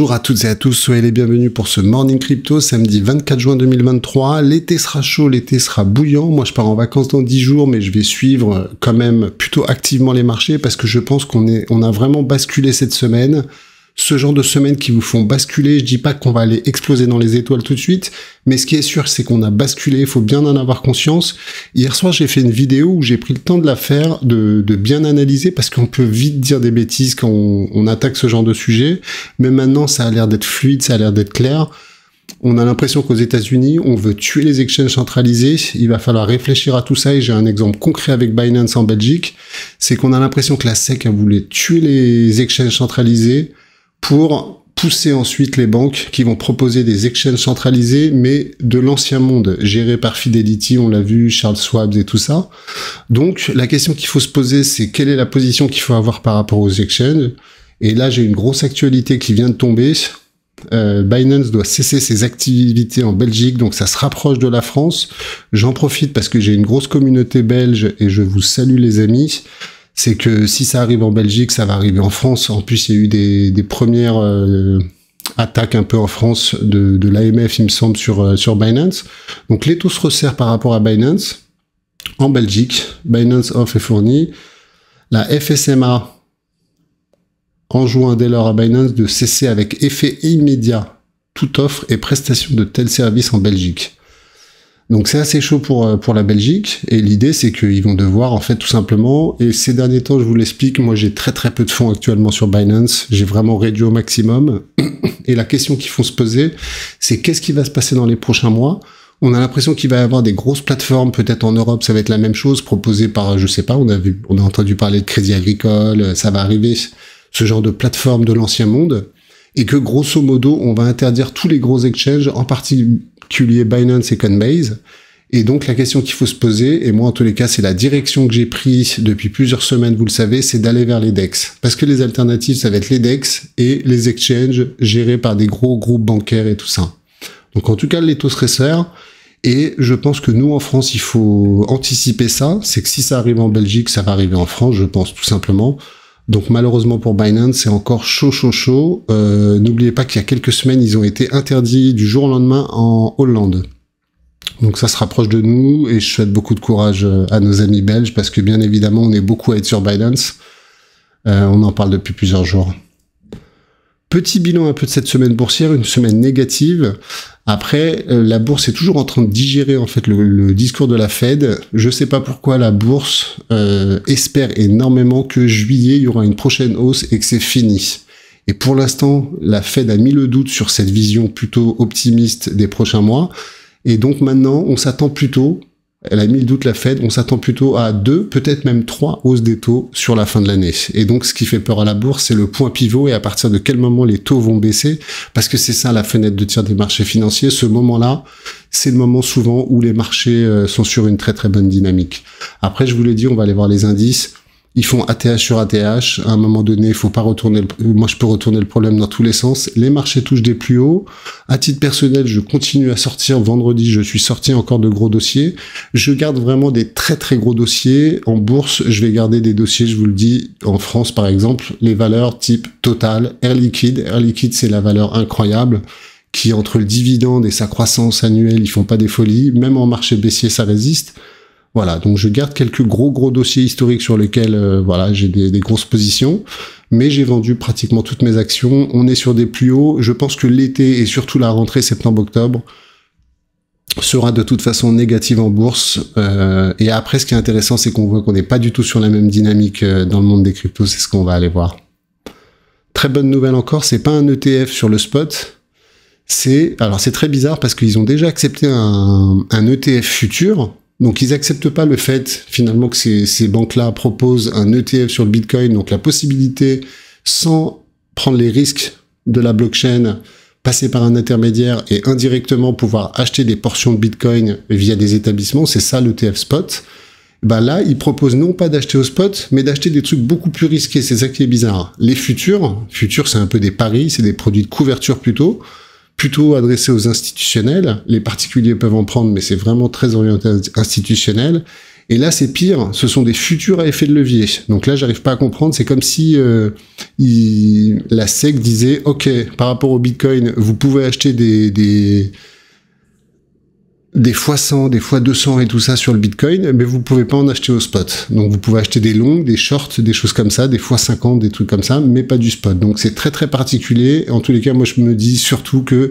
Bonjour à toutes et à tous, soyez les bienvenus pour ce Morning Crypto, samedi 24 juin 2023. L'été sera chaud, l'été sera bouillant. Moi, je pars en vacances dans 10 jours, mais je vais suivre quand même plutôt activement les marchés parce que je pense qu'on est, on a vraiment basculé cette semaine ce genre de semaines qui vous font basculer. Je dis pas qu'on va aller exploser dans les étoiles tout de suite, mais ce qui est sûr, c'est qu'on a basculé. Il faut bien en avoir conscience. Hier soir, j'ai fait une vidéo où j'ai pris le temps de la faire, de, bien analyser, parce qu'on peut vite dire des bêtises quand on, attaque ce genre de sujet. Mais maintenant, ça a l'air d'être fluide, ça a l'air d'être clair. On a l'impression qu'aux États-Unis, on veut tuer les exchanges centralisés. Il va falloir réfléchir à tout ça. Et j'ai un exemple concret avec Binance en Belgique. C'est qu'on a l'impression que la SEC a voulu tuer les exchanges centralisés pour pousser ensuite les banques qui vont proposer des exchanges centralisés, mais de l'ancien monde, gérés par Fidelity, on l'a vu, Charles Schwab et tout ça. Donc la question qu'il faut se poser, c'est quelle est la position qu'il faut avoir par rapport aux exchanges. Et là, j'ai une grosse actualité qui vient de tomber. Euh, Binance doit cesser ses activités en Belgique, donc ça se rapproche de la France. J'en profite parce que j'ai une grosse communauté belge et je vous salue les amis c'est que si ça arrive en Belgique, ça va arriver en France. En plus, il y a eu des, premières euh, attaques un peu en France de, l'AMF, il me semble, sur, euh, sur Binance. Donc les taux se resserrent par rapport à Binance. En Belgique, Binance offre et fournit. La FSMA enjoint dès lors à Binance de cesser avec effet immédiat toute offre et prestation de tels services en Belgique. Donc c'est assez chaud pour, euh, pour la Belgique. Et l'idée, c'est qu'ils vont devoir, en fait, tout simplement, et ces derniers temps, je vous l'explique, moi j'ai très très peu de fonds actuellement sur Binance. J'ai vraiment réduit au maximum. Et la question qu'ils font se poser, c'est qu'est-ce qui va se passer dans les prochains mois on a l'impression qu'il va y avoir des grosses plateformes, peut-être en Europe, ça va être la même chose, proposée par, je sais pas, on a vu, on a entendu parler de Crédit Agricole, euh, ça va arriver, ce genre de plateforme de l'ancien monde, et que grosso modo, on va interdire tous les gros exchanges, en partie tu Binance et Coinbase. Et donc la question qu'il faut se poser, et moi en tous les cas c'est la direction que j'ai prise depuis plusieurs semaines, vous le savez, c'est d'aller vers les DEX. Parce que les alternatives, ça va être les DEX et les exchanges gérés par des gros groupes bancaires et tout ça. Donc en tout cas, les taux stresseurs, et je pense que nous en France, il faut anticiper ça, c'est que si ça arrive en Belgique, ça va arriver en France, je pense tout simplement. Donc malheureusement pour Binance, c'est encore chaud, chaud, chaud. Euh, n'oubliez pas qu'il y a quelques semaines, ils ont été interdits du jour au lendemain en Hollande. Donc ça se rapproche de nous et je souhaite beaucoup de courage euh, à nos amis belges parce que bien évidemment, on est beaucoup à être sur Binance. Euh, on en parle depuis plusieurs jours. Petit bilan un peu de cette semaine boursière, une semaine négative. Après, euh, la bourse est toujours en train de digérer en fait le, discours de la Fed. Je ne sais pas pourquoi la bourse euh, espère énormément que juillet il y aura une prochaine hausse et que c'est fini. Et pour l'instant, la Fed a mis le doute sur cette vision plutôt optimiste des prochains mois. Et donc maintenant, on s'attend plutôt elle a mis le doute la Fed, on s'attend plutôt à deux, peut-être même trois hausses des taux sur la fin de l'année. Et donc ce qui fait peur à la bourse, c'est le point pivot et à partir de quel moment les taux vont baisser, parce que c'est ça la fenêtre de tir des marchés financiers. Ce moment-là, c'est le moment souvent où les marchés euh, sont sur une très très bonne dynamique. Après, je vous l'ai dit, on va aller voir les indices ils font ATH sur ATH. À un moment donné, il faut pas retourner. Le... Moi, je peux retourner le problème dans tous les sens. Les marchés touchent des plus hauts. À titre personnel, je continue à sortir. Vendredi, je suis sorti encore de gros dossiers. Je garde vraiment des très très gros dossiers. En bourse, je vais garder des dossiers. Je vous le dis. En France, par exemple, les valeurs type Total, Air Liquide. Air Liquide, c'est la valeur incroyable qui entre le dividende et sa croissance annuelle, ils font pas des folies. Même en marché baissier, ça résiste. Voilà, donc je garde quelques gros gros dossiers historiques sur lesquels euh, voilà j'ai des, grosses positions, mais j'ai vendu pratiquement toutes mes actions. On est sur des plus hauts. Je pense que l'été et surtout la rentrée septembre-octobre sera de toute façon négative en bourse. Euh, et après, ce qui est intéressant, c'est qu'on voit qu'on n'est pas du tout sur la même dynamique euh, dans le monde des cryptos. C'est ce qu'on va aller voir. Très bonne nouvelle encore, c'est pas un ETF sur le spot. C'est alors c'est très bizarre parce qu'ils ont déjà accepté un, un ETF futur donc ils acceptent pas le fait finalement que ces, ces banques-là proposent un ETF sur le Bitcoin, donc la possibilité sans prendre les risques de la blockchain, passer par un intermédiaire et indirectement pouvoir acheter des portions de Bitcoin via des établissements, c'est ça l'ETF spot. Bah là, ils proposent non pas d'acheter au spot, mais d'acheter des trucs beaucoup plus risqués. C'est ça qui est bizarre. Les futurs, futurs, c'est un peu des paris, c'est des produits de couverture plutôt plutôt adressé aux institutionnels. Les particuliers peuvent en prendre, mais c'est vraiment très orienté institutionnel. Et là, c'est pire, ce sont des futurs à effet de levier. Donc là, j'arrive pas à comprendre. C'est comme si euh, la SEC disait, OK, par rapport au Bitcoin, vous pouvez acheter des des fois 100, des fois 200 et tout ça sur le Bitcoin, mais vous pouvez pas en acheter au spot. Donc vous pouvez acheter des longs, des shorts, des choses comme ça, des fois 50, des trucs comme ça, mais pas du spot. Donc c'est très très particulier. En tous les cas, moi je me dis surtout que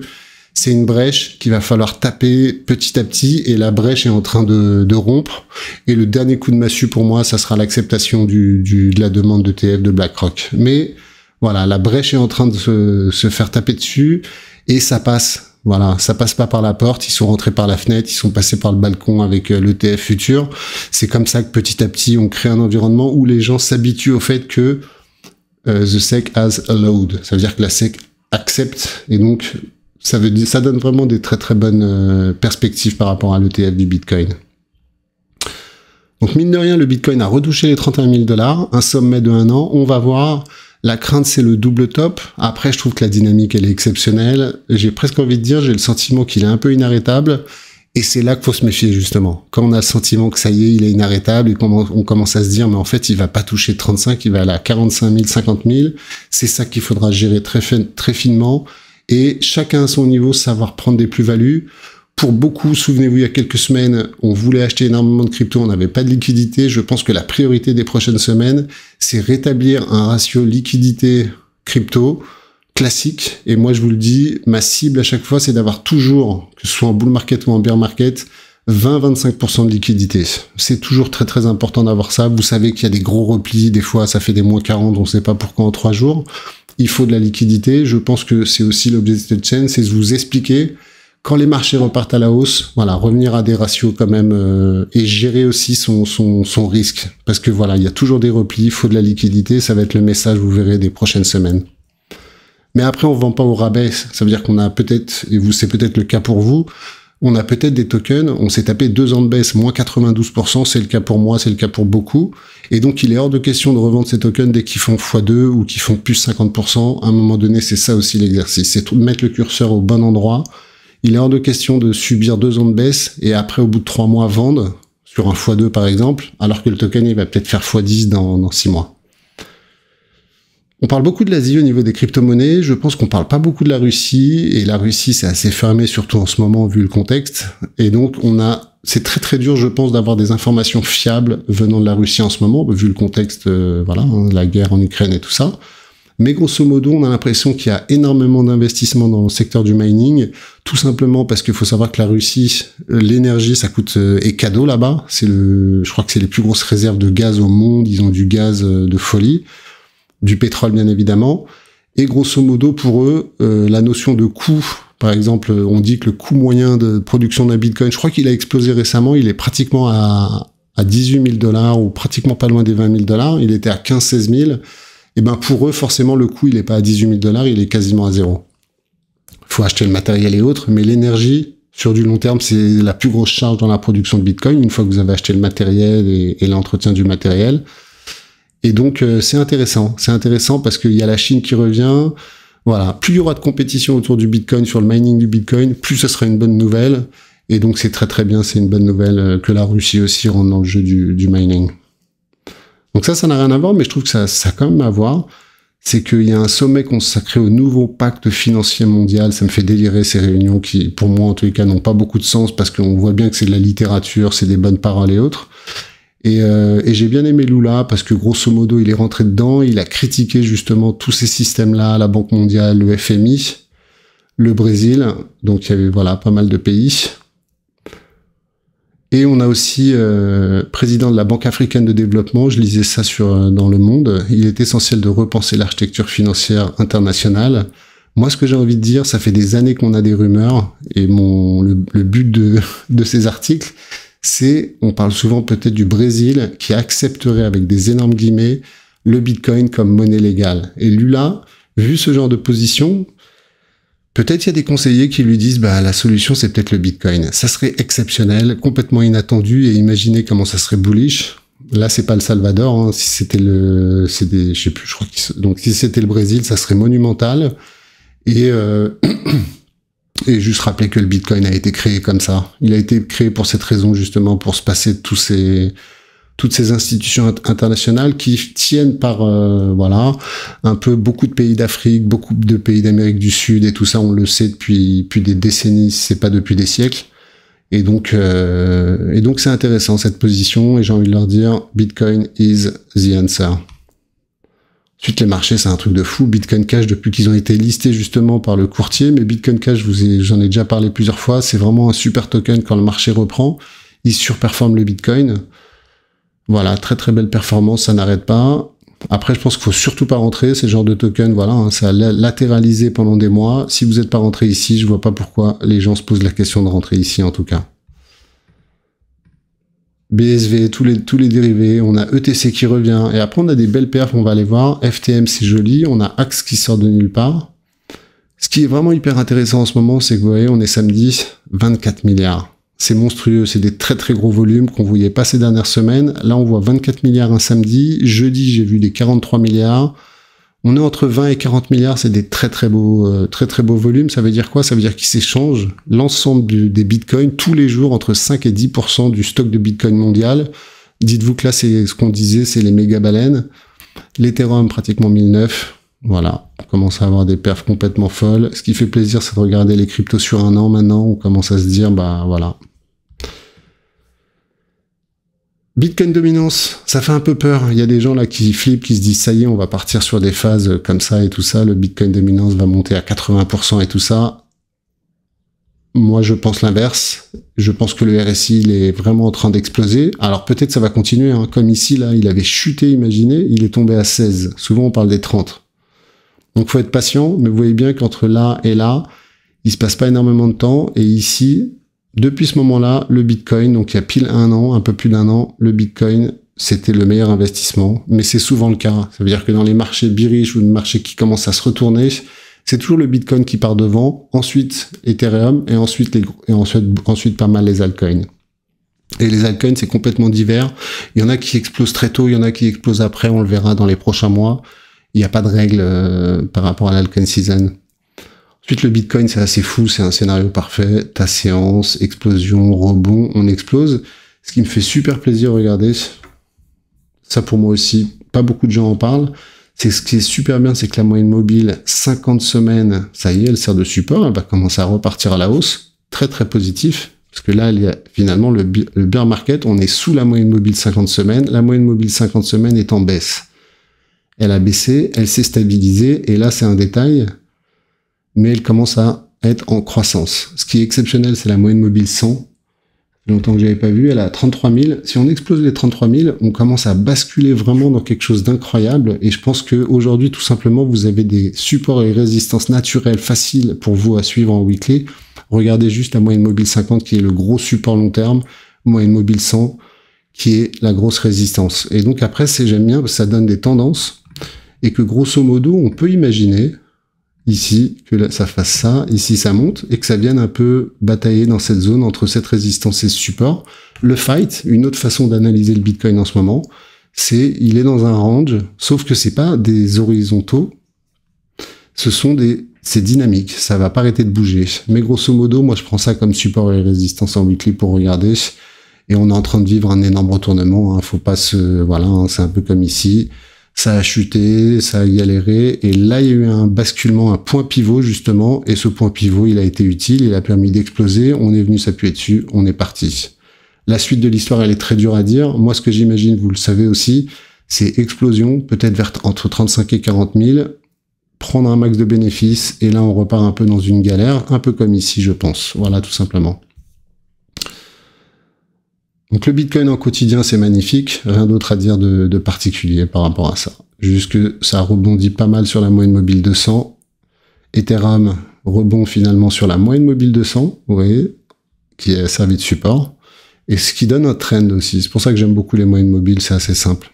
c'est une brèche qu'il va falloir taper petit à petit et la brèche est en train de, de rompre. Et le dernier coup de massue pour moi, ça sera l'acceptation du, de la demande de TF de BlackRock. Mais voilà, la brèche est en train de se, se faire taper dessus et ça passe voilà, ça passe pas par la porte, ils sont rentrés par la fenêtre, ils sont passés par le balcon avec euh, l'ETF futur. C'est comme ça que petit à petit, on crée un environnement où les gens s'habituent au fait que euh, the SEC has allowed. Ça veut dire que la SEC accepte et donc ça veut dire, ça donne vraiment des très très bonnes euh, perspectives par rapport à l'ETF du Bitcoin. Donc mine de rien, le Bitcoin a retouché les 31 000 dollars, un sommet de un an. On va voir la crainte, c'est le double top. Après, je trouve que la dynamique, elle est exceptionnelle. J'ai presque envie de dire, j'ai le sentiment qu'il est un peu inarrêtable. Et c'est là qu'il faut se méfier, justement. Quand on a le sentiment que ça y est, il est inarrêtable et qu'on commence à se dire, mais en fait, il va pas toucher 35, il va aller à 45 000, 50 000. C'est ça qu'il faudra gérer très, très finement. Et chacun à son niveau, savoir prendre des plus-values. Pour beaucoup, souvenez-vous, il y a quelques semaines, on voulait acheter énormément de crypto, on n'avait pas de liquidité. Je pense que la priorité des prochaines semaines, c'est rétablir un ratio liquidité crypto classique. Et moi, je vous le dis, ma cible à chaque fois, c'est d'avoir toujours, que ce soit en bull market ou en bear market, 20-25% de liquidité. C'est toujours très très important d'avoir ça. Vous savez qu'il y a des gros replis, des fois ça fait des mois 40, on ne sait pas pourquoi en trois jours. Il faut de la liquidité. Je pense que c'est aussi l'objet de cette chaîne, c'est de vous expliquer quand les marchés repartent à la hausse, voilà, revenir à des ratios quand même euh, et gérer aussi son, son, risque. Parce que voilà, il y a toujours des replis, il faut de la liquidité, ça va être le message, vous verrez, des prochaines semaines. Mais après, on vend pas au rabais. Ça veut dire qu'on a peut-être, et vous, c'est peut-être le cas pour vous, on a peut-être des tokens, on s'est tapé deux ans de baisse, moins 92%, c'est le cas pour moi, c'est le cas pour beaucoup. Et donc, il est hors de question de revendre ces tokens dès qu'ils font x2 ou qu'ils font plus 50%. À un moment donné, c'est ça aussi l'exercice. C'est de mettre le curseur au bon endroit il est hors de question de subir deux ans de baisse et après, au bout de trois mois, vendre sur un x2 par exemple, alors que le token, il va peut-être faire x10 dans, six mois. On parle beaucoup de l'Asie au niveau des crypto-monnaies. Je pense qu'on parle pas beaucoup de la Russie. Et la Russie, c'est assez fermé, surtout en ce moment, vu le contexte. Et donc, on a, c'est très très dur, je pense, d'avoir des informations fiables venant de la Russie en ce moment, vu le contexte, euh, voilà, hein, la guerre en Ukraine et tout ça. Mais grosso modo, on a l'impression qu'il y a énormément d'investissements dans le secteur du mining, tout simplement parce qu'il faut savoir que la Russie, l'énergie, ça coûte euh, est cadeau là-bas. C'est le, je crois que c'est les plus grosses réserves de gaz au monde. Ils ont du gaz euh, de folie, du pétrole bien évidemment. Et grosso modo, pour eux, euh, la notion de coût, par exemple, on dit que le coût moyen de production d'un bitcoin, je crois qu'il a explosé récemment, il est pratiquement à, à 18 000 dollars ou pratiquement pas loin des 20 000 dollars. Il était à 15-16 000 et eh ben pour eux, forcément, le coût, il n'est pas à 18 000 dollars, il est quasiment à zéro. Il faut acheter le matériel et autres, mais l'énergie, sur du long terme, c'est la plus grosse charge dans la production de Bitcoin, une fois que vous avez acheté le matériel et, l'entretien du matériel. Et donc, euh, c'est intéressant. C'est intéressant parce qu'il y a la Chine qui revient. Voilà. Plus il y aura de compétition autour du Bitcoin, sur le mining du Bitcoin, plus ce sera une bonne nouvelle. Et donc, c'est très très bien. C'est une bonne nouvelle euh, que la Russie aussi rentre dans le jeu du mining. Donc ça, ça n'a rien à voir, mais je trouve que ça, a quand même à voir. C'est qu'il y a un sommet consacré au nouveau pacte financier mondial. Ça me fait délirer ces réunions qui, pour moi en tous les cas, n'ont pas beaucoup de sens parce qu'on voit bien que c'est de la littérature, c'est des bonnes paroles et autres. Et, euh, j'ai bien aimé Lula parce que grosso modo, il est rentré dedans, il a critiqué justement tous ces systèmes-là, la Banque mondiale, le FMI, le Brésil. Donc il y avait voilà pas mal de pays. Et on a aussi euh, président de la Banque africaine de développement, je lisais ça sur, euh, dans Le Monde, il est essentiel de repenser l'architecture financière internationale. Moi, ce que j'ai envie de dire, ça fait des années qu'on a des rumeurs, et mon, le, but de, de ces articles, c'est, on parle souvent peut-être du Brésil, qui accepterait avec des énormes guillemets le Bitcoin comme monnaie légale. Et Lula, vu ce genre de position, Peut-être il y a des conseillers qui lui disent bah la solution c'est peut-être le Bitcoin. Ça serait exceptionnel, complètement inattendu et imaginez comment ça serait bullish. Là c'est pas le Salvador, hein. si c'était le, c'est des, je sais plus, je crois donc si c'était le Brésil, ça serait monumental. Et euh, et juste rappeler que le Bitcoin a été créé comme ça. Il a été créé pour cette raison justement, pour se passer de tous ces toutes ces institutions internationales qui tiennent par euh, voilà un peu beaucoup de pays d'Afrique, beaucoup de pays d'Amérique du Sud et tout ça, on le sait depuis depuis des décennies, c'est pas depuis des siècles. Et donc euh, et donc c'est intéressant cette position et j'ai envie de leur dire Bitcoin is the answer. Ensuite, les marchés, c'est un truc de fou. Bitcoin Cash, depuis qu'ils ont été listés justement par le courtier, mais Bitcoin Cash, vous j'en ai déjà parlé plusieurs fois, c'est vraiment un super token quand le marché reprend. Il surperforme le Bitcoin. Voilà, très très belle performance, ça n'arrête pas. Après, je pense qu'il faut surtout pas rentrer, ces genres de tokens, voilà, hein, ça a latéralisé pendant des mois. Si vous n'êtes pas rentré ici, je vois pas pourquoi les gens se posent la question de rentrer ici en tout cas. BSV, tous les, tous les dérivés, on a ETC qui revient, et après on a des belles perfs, on va les voir. FTM, c'est joli, on a Axe qui sort de nulle part. Ce qui est vraiment hyper intéressant en ce moment, c'est que vous voyez, on est samedi, 24 milliards. C'est monstrueux, c'est des très très gros volumes qu'on voyait pas ces dernières semaines. Là, on voit 24 milliards un samedi. Jeudi, j'ai vu des 43 milliards. On est entre 20 et 40 milliards, c'est des très très beaux, euh, très très beaux volumes. Ça veut dire quoi Ça veut dire qu'ils s'échangent l'ensemble des bitcoins tous les jours entre 5 et 10% du stock de bitcoin mondial. Dites-vous que là, c'est ce qu'on disait, c'est les méga baleines. L'Ethereum, pratiquement 1009. Voilà, on commence à avoir des perfs complètement folles. Ce qui fait plaisir, c'est de regarder les cryptos sur un an maintenant. On commence à se dire, bah voilà, Bitcoin dominance, ça fait un peu peur. Il y a des gens là qui flippent, qui se disent ça y est, on va partir sur des phases comme ça et tout ça. Le Bitcoin dominance va monter à 80% et tout ça. Moi, je pense l'inverse. Je pense que le RSI, il est vraiment en train d'exploser. Alors peut-être ça va continuer. Hein. Comme ici, là, il avait chuté, imaginez, il est tombé à 16. Souvent, on parle des 30. Donc, faut être patient. Mais vous voyez bien qu'entre là et là, il se passe pas énormément de temps. Et ici, depuis ce moment-là, le Bitcoin, donc il y a pile un an, un peu plus d'un an, le Bitcoin, c'était le meilleur investissement. Mais c'est souvent le cas. Ça veut dire que dans les marchés biriches ou les marchés qui commencent à se retourner, c'est toujours le Bitcoin qui part devant, ensuite Ethereum et ensuite les, et ensuite, ensuite pas mal les altcoins. Et les altcoins, c'est complètement divers. Il y en a qui explosent très tôt, il y en a qui explosent après, on le verra dans les prochains mois. Il n'y a pas de règle euh, par rapport à l'alcoin season. Ensuite, le Bitcoin, c'est assez fou, c'est un scénario parfait. Ta séance, explosion, rebond, on explose. Ce qui me fait super plaisir, regardez. Ça pour moi aussi, pas beaucoup de gens en parlent. C'est ce qui est super bien, c'est que la moyenne mobile, 50 semaines, ça y est, elle sert de support, elle va commencer à repartir à la hausse. Très très positif. Parce que là, il y a finalement le, le bear market, on est sous la moyenne mobile 50 semaines. La moyenne mobile 50 semaines est en baisse. Elle a baissé, elle s'est stabilisée, et là, c'est un détail, mais elle commence à être en croissance. Ce qui est exceptionnel, c'est la moyenne mobile 100. Longtemps que j'avais pas vu, elle a 33 000. Si on explose les 33 000, on commence à basculer vraiment dans quelque chose d'incroyable. Et je pense que aujourd'hui, tout simplement, vous avez des supports et résistances naturelles faciles pour vous à suivre en weekly. Regardez juste la moyenne mobile 50 qui est le gros support long terme, moyenne mobile 100 qui est la grosse résistance. Et donc après, c'est j'aime bien que ça donne des tendances et que grosso modo, on peut imaginer, ici, que ça fasse ça, ici ça monte, et que ça vienne un peu batailler dans cette zone entre cette résistance et ce support. Le fight, une autre façon d'analyser le Bitcoin en ce moment, c'est il est dans un range, sauf que c'est pas des horizontaux, ce sont des c'est dynamique, ça va pas arrêter de bouger. Mais grosso modo, moi je prends ça comme support et résistance en weekly pour regarder. Et on est en train de vivre un énorme retournement. Hein. Faut pas se voilà, hein, c'est un peu comme ici ça a chuté, ça a galéré, et là il y a eu un basculement, un point pivot justement, et ce point pivot il a été utile, il a permis d'exploser, on est venu s'appuyer dessus, on est parti. La suite de l'histoire elle est très dure à dire, moi ce que j'imagine, vous le savez aussi, c'est explosion, peut-être vers entre 35 et 40 000, prendre un max de bénéfices, et là on repart un peu dans une galère, un peu comme ici je pense, voilà tout simplement. Donc le Bitcoin en quotidien, c'est magnifique. Rien d'autre à dire de, particulier par rapport à ça. que ça rebondit pas mal sur la moyenne mobile de 100. Ethereum rebond finalement sur la moyenne mobile de 100, vous voyez, qui est servi de support. Et ce qui donne un trend aussi. C'est pour ça que j'aime beaucoup les moyennes mobiles, c'est assez simple.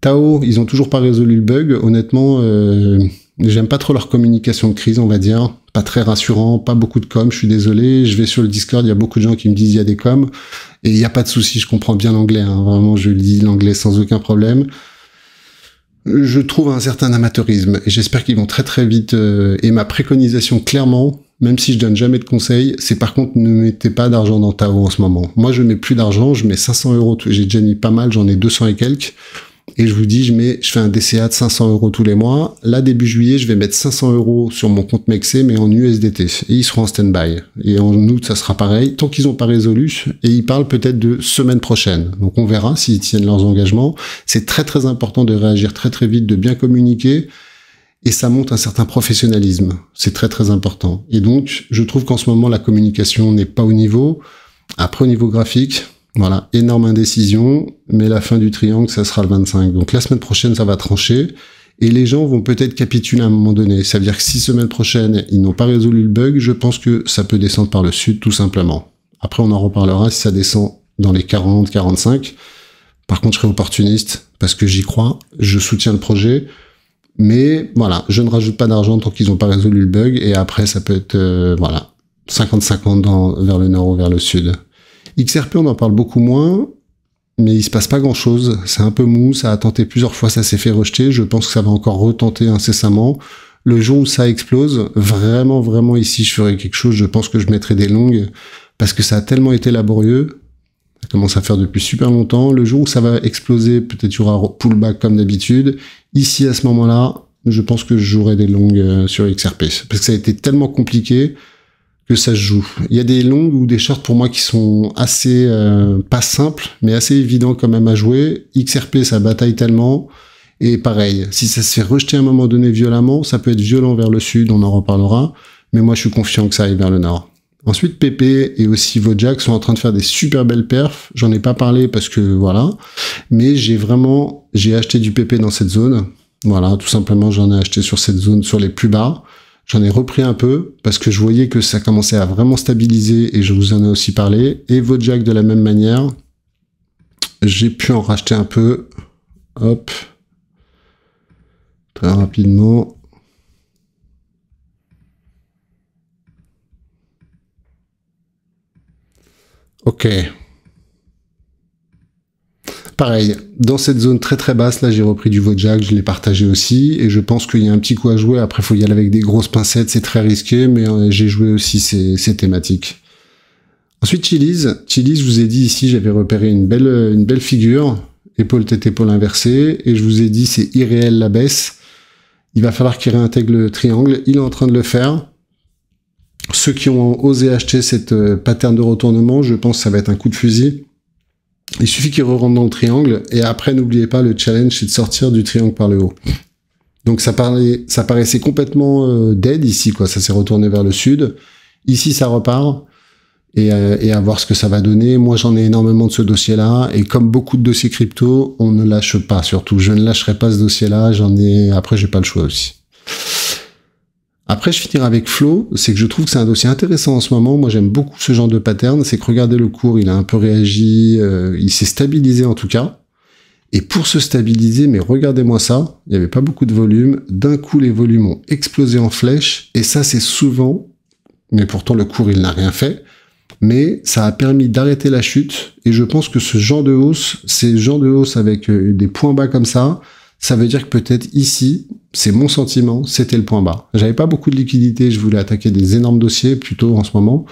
Tao, ils ont toujours pas résolu le bug. Honnêtement, euh, j'aime pas trop leur communication de crise, on va dire. Pas très rassurant, pas beaucoup de com, je suis désolé. Je vais sur le Discord, il y a beaucoup de gens qui me disent il y a des coms. Et il n'y a pas de souci, je comprends bien l'anglais. Hein. Vraiment, je lis l'anglais sans aucun problème. Je trouve un certain amateurisme et j'espère qu'ils vont très très vite. Euh, et ma préconisation, clairement, même si je donne jamais de conseils, c'est par contre ne mettez pas d'argent dans Tao en ce moment. Moi, je mets plus d'argent, je mets 500 euros. J'ai déjà mis pas mal, j'en ai 200 et quelques et je vous dis, je mets, je fais un DCA de 500 euros tous les mois. Là, début juillet, je vais mettre 500 euros sur mon compte Mexé, mais en USDT. Et ils seront en stand-by. Et en août, ça sera pareil. Tant qu'ils n'ont pas résolu, et ils parlent peut-être de semaine prochaine. Donc, on verra s'ils tiennent leurs engagements. C'est très, très important de réagir très, très vite, de bien communiquer et ça montre un certain professionnalisme. C'est très très important. Et donc, je trouve qu'en ce moment, la communication n'est pas au niveau. Après, au niveau graphique, voilà, énorme indécision, mais la fin du triangle, ça sera le 25. Donc la semaine prochaine, ça va trancher. Et les gens vont peut-être capituler à un moment donné. Ça veut dire que si semaine prochaine, ils n'ont pas résolu le bug, je pense que ça peut descendre par le sud, tout simplement. Après, on en reparlera si ça descend dans les 40, 45. Par contre, je serai opportuniste parce que j'y crois, je soutiens le projet. Mais voilà, je ne rajoute pas d'argent tant qu'ils n'ont pas résolu le bug. Et après, ça peut être euh, voilà 50-50 vers le nord ou vers le sud. XRP, on en parle beaucoup moins, mais il se passe pas grand-chose. C'est un peu mou, ça a tenté plusieurs fois, ça s'est fait rejeter. Je pense que ça va encore retenter incessamment. Le jour où ça explose, vraiment, vraiment ici, je ferai quelque chose. Je pense que je mettrai des longues parce que ça a tellement été laborieux. Ça commence à faire depuis super longtemps. Le jour où ça va exploser, peut-être il y aura pullback comme d'habitude. Ici, à ce moment-là, je pense que je jouerai des longues euh, sur XRP parce que ça a été tellement compliqué que ça se joue. Il y a des longues ou des shorts pour moi qui sont assez euh, pas simples, mais assez évidents quand même à jouer. XRP, ça bataille tellement. Et pareil, si ça se fait rejeter à un moment donné violemment, ça peut être violent vers le sud, on en reparlera. Mais moi, je suis confiant que ça aille vers le nord. Ensuite, PP et aussi Vojak sont en train de faire des super belles perfs. J'en ai pas parlé parce que voilà. Mais j'ai vraiment, j'ai acheté du PP dans cette zone. Voilà, tout simplement, j'en ai acheté sur cette zone, sur les plus bas. J'en ai repris un peu parce que je voyais que ça commençait à vraiment stabiliser et je vous en ai aussi parlé. Et Vojak de la même manière, j'ai pu en racheter un peu. Hop. Très rapidement. Ok. Pareil, dans cette zone très très basse, là j'ai repris du Vojak, je l'ai partagé aussi, et je pense qu'il y a un petit coup à jouer, après il faut y aller avec des grosses pincettes, c'est très risqué, mais euh, j'ai joué aussi ces, ces thématiques. Ensuite Chili's, Chili's je vous ai dit ici, j'avais repéré une belle, une belle figure, épaule tête épaule inversée, et je vous ai dit c'est irréel la baisse, il va falloir qu'il réintègre le triangle, il est en train de le faire, ceux qui ont osé acheter cette euh, pattern de retournement, je pense que ça va être un coup de fusil. Il suffit qu'il re rentre dans le triangle. Et après, n'oubliez pas, le challenge, c'est de sortir du triangle par le haut. Donc ça, ça paraissait complètement euh, dead ici, quoi. Ça s'est retourné vers le sud. Ici, ça repart. Et, euh, et, à voir ce que ça va donner. Moi, j'en ai énormément de ce dossier-là. Et comme beaucoup de dossiers crypto, on ne lâche pas, surtout. Je ne lâcherai pas ce dossier-là. J'en ai, après, j'ai pas le choix aussi. Après, je finirai avec Flo, c'est que je trouve que c'est un dossier intéressant en ce moment. Moi, j'aime beaucoup ce genre de pattern. C'est que regardez le cours, il a un peu réagi, euh, il s'est stabilisé en tout cas. Et pour se stabiliser, mais regardez-moi ça, il n'y avait pas beaucoup de volume. D'un coup, les volumes ont explosé en flèche. Et ça, c'est souvent, mais pourtant le cours, il n'a rien fait. Mais ça a permis d'arrêter la chute. Et je pense que ce genre de hausse, ces genres de hausse avec euh, des points bas comme ça, ça veut dire que peut-être ici, c'est mon sentiment, c'était le point bas. J'avais pas beaucoup de liquidité, je voulais attaquer des énormes dossiers plutôt en ce moment.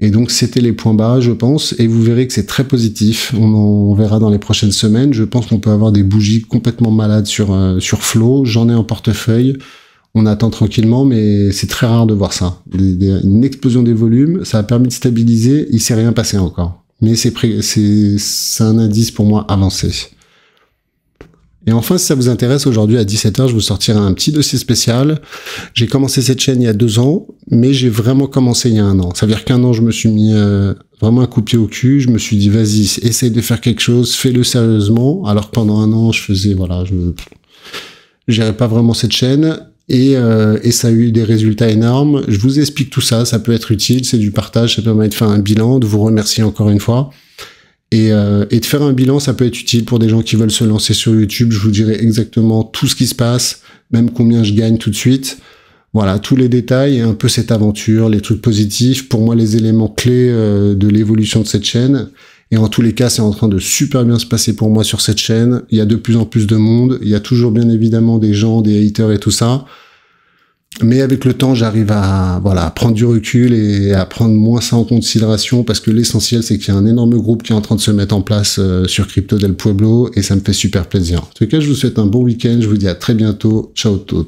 Et donc c'était les points bas, je pense, et vous verrez que c'est très positif. On verra dans les prochaines semaines. Je pense qu'on peut avoir des bougies complètement malades sur, euh, sur Flow. J'en ai en portefeuille. On attend tranquillement, mais c'est très rare de voir ça. Une explosion des volumes, ça a permis de stabiliser. Il s'est rien passé encore, mais c'est un indice pour moi avancé. Et enfin, si ça vous intéresse, aujourd'hui à 17h, je vous sortirai un petit dossier spécial. J'ai commencé cette chaîne il y a deux ans, mais j'ai vraiment commencé il y a un an. Ça veut dire qu'un an, je me suis mis euh, vraiment à couper au cul. Je me suis dit, vas-y, essaye de faire quelque chose, fais-le sérieusement. Alors que pendant un an, je faisais, voilà, je gérais pas vraiment cette chaîne. Et, euh, et, ça a eu des résultats énormes. Je vous explique tout ça, ça peut être utile, c'est du partage, ça permet de faire un bilan, de vous remercier encore une fois. Euh, et, de faire un bilan, ça peut être utile pour des gens qui veulent se lancer sur YouTube. Je vous dirai exactement tout ce qui se passe, même combien je gagne tout de suite. Voilà, tous les détails, un peu cette aventure, les trucs positifs, pour moi les éléments clés euh, de l'évolution de cette chaîne. Et en tous les cas, c'est en train de super bien se passer pour moi sur cette chaîne. Il y a de plus en plus de monde, il y a toujours bien évidemment des gens, des haters et tout ça mais avec le temps, j'arrive à voilà prendre du recul et à prendre moins ça en considération parce que l'essentiel, c'est qu'il y a un énorme groupe qui est en train de se mettre en place euh, sur Crypto del Pueblo et ça me fait super plaisir. En tout cas, je vous souhaite un bon week-end. Je vous dis à très bientôt. Ciao tout.